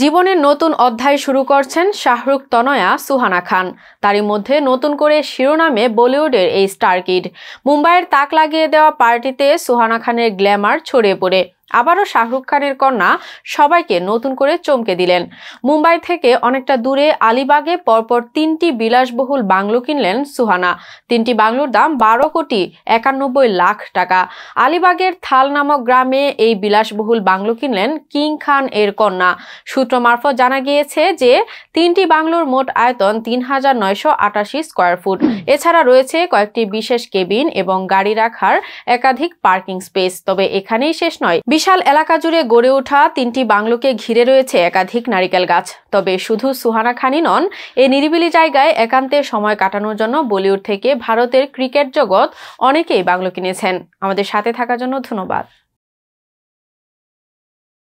জীবনের নতুন অধ্যায় শুরু করছেন শাহরুখ তনয়া সুহানা খান তারই মধ্যে নতুন করে শিরোনামে বলিউডের এই স্টার কিড মুম্বাইয়ের তাক লাগিয়ে দেওয়া পার্টিতে সুহানা খানের গ্ল্যামার ছড়িয়ে পড়ে আবারও শাহরুখ খানের কন্যা সবাইকে নতুন করে চমকে দিলেন মুম্বাই থেকে অনেকটা দূরে আলিবাগে পরপর তিনটি বিলাসবহুল বাংলো কিনলেন সুহানা তিনটি বাংলোর দাম বারো কোটি একানব্বই লাখ টাকা আলিবাগের থাল নামক গ্রামে এই বিলাসবহুল বাংলো কিনলেন কিং খান এর কন্যা সূত্র মারফত জানা গিয়েছে যে তিনটি বাংলোর মোট আয়তন তিন হাজার নয়শো আটাশি স্কোয়ার ফুট এছাড়া রয়েছে কয়েকটি বিশেষ কেবিন এবং গাড়ি রাখার একাধিক পার্কিং স্পেস তবে এখানেই শেষ নয় বিশাল এলাকা জুড়ে গড়ে ওঠা তিনটি বাংলোকে ঘিরে রয়েছে একাধিক নারিকেল গাছ তবে শুধু সুহানা খানি নন এই নিরিবিলি জায়গায় একান্তে সময় কাটানোর জন্য বলিউড থেকে ভারতের ক্রিকেট জগৎ অনেকেই বাংলো কিনেছেন আমাদের সাথে থাকার জন্য ধন্যবাদ